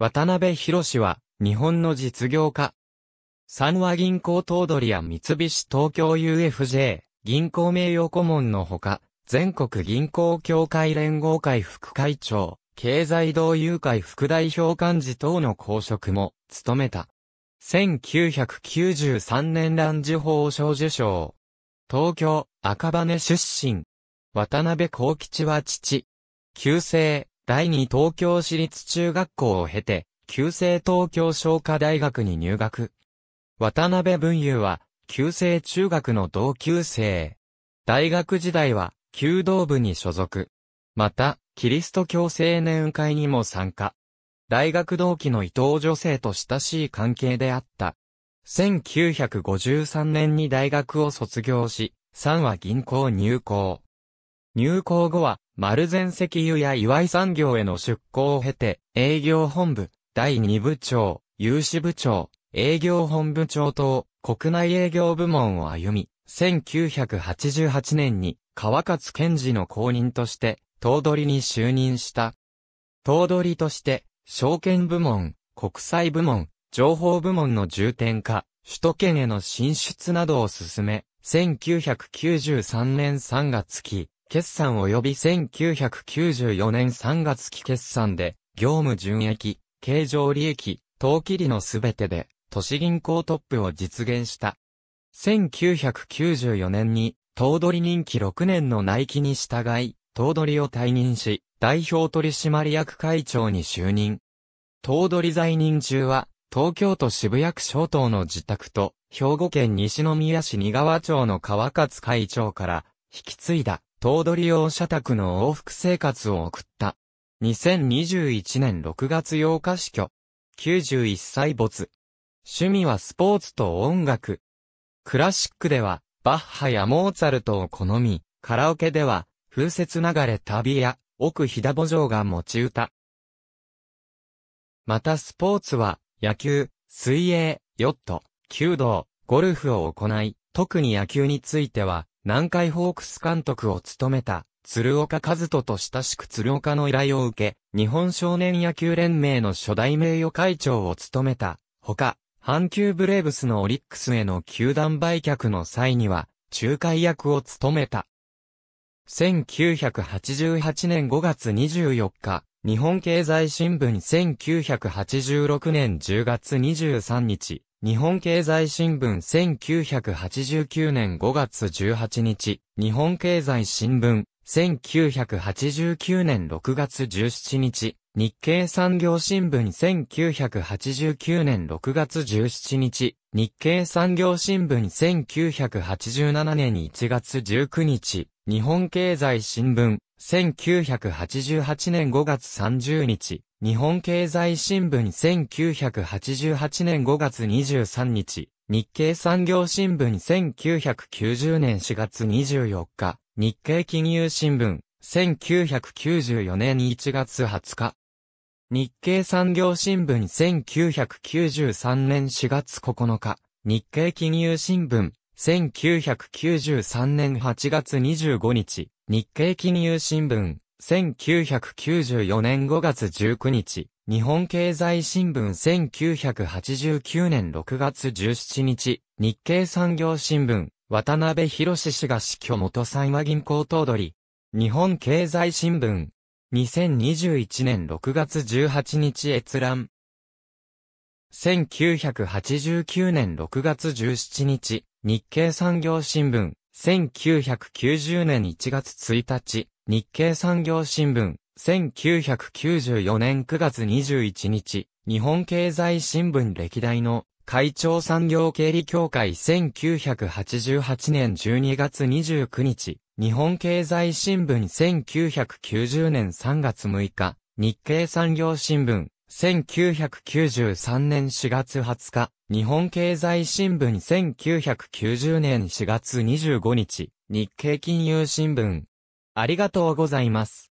渡辺博士は、日本の実業家。三和銀行頭取や三菱東京 UFJ、銀行名誉顧問のほか、全国銀行協会連合会副会長、経済同友会副代表幹事等の公職も、務めた。1993年乱受法賞受賞。東京、赤羽出身。渡辺幸吉は父。旧姓、第二東京市立中学校を経て、旧制東京商科大学に入学。渡辺文雄は、旧制中学の同級生。大学時代は、弓道部に所属。また、キリスト教青年会にも参加。大学同期の伊藤女性と親しい関係であった。1953年に大学を卒業し、3は銀行入校。入校後は、丸善石油や岩井産業への出向を経て、営業本部、第2部長、有志部長、営業本部長等、国内営業部門を歩み、1988年に川勝健二の後任として、頭取に就任した。頭取として、証券部門、国際部門、情報部門の重点化、首都圏への進出などを進め、1993年3月期、決算及び1994年3月期決算で、業務純益、経常利益、当期利のすべてで、都市銀行トップを実現した。1994年に、頭取任期6年の内期に従い、頭取を退任し、代表取締役会長に就任。頭取在任中は、東京都渋谷区小東の自宅と、兵庫県西宮市二川町の川勝会長から、引き継いだ。東取用社宅の往復生活を送った。2021年6月8日死去。91歳没。趣味はスポーツと音楽。クラシックでは、バッハやモーツァルトを好み、カラオケでは、風雪流れ旅や、奥飛騨ぼ城が持ち歌。またスポーツは、野球、水泳、ヨット、弓道、ゴルフを行い、特に野球については、南海ホークス監督を務めた、鶴岡和人と親しく鶴岡の依頼を受け、日本少年野球連盟の初代名誉会長を務めた、ほか、阪急ブレーブスのオリックスへの球団売却の際には、仲介役を務めた。1988年5月24日、日本経済新聞1986年10月23日、日本経済新聞1989年5月18日、日本経済新聞1989年6月17日、日経産業新聞1989年6月17日、日経産業新聞1987年1月19日、日本経済新聞1988年5月30日、日本経済新聞1988年5月23日、日経産業新聞1990年4月24日、日経金融新聞1994年1月20日。日経産業新聞1993年4月9日、日経金融新聞1993年8月25日、日経金融新聞1994年5月19日、日本経済新聞1989年6月17日、日経産業新聞、渡辺博氏が死去元三和銀行頭取。日本経済新聞、2021年6月18日閲覧。1989年6月17日、日経産業新聞、1990年1月1日、日経産業新聞、1994年9月21日、日本経済新聞歴代の会長産業経理協会1988年12月29日、日本経済新聞1990年3月6日、日経産業新聞1993年4月20日、日本経済新聞1990年4月25日、日経金融新聞ありがとうございます。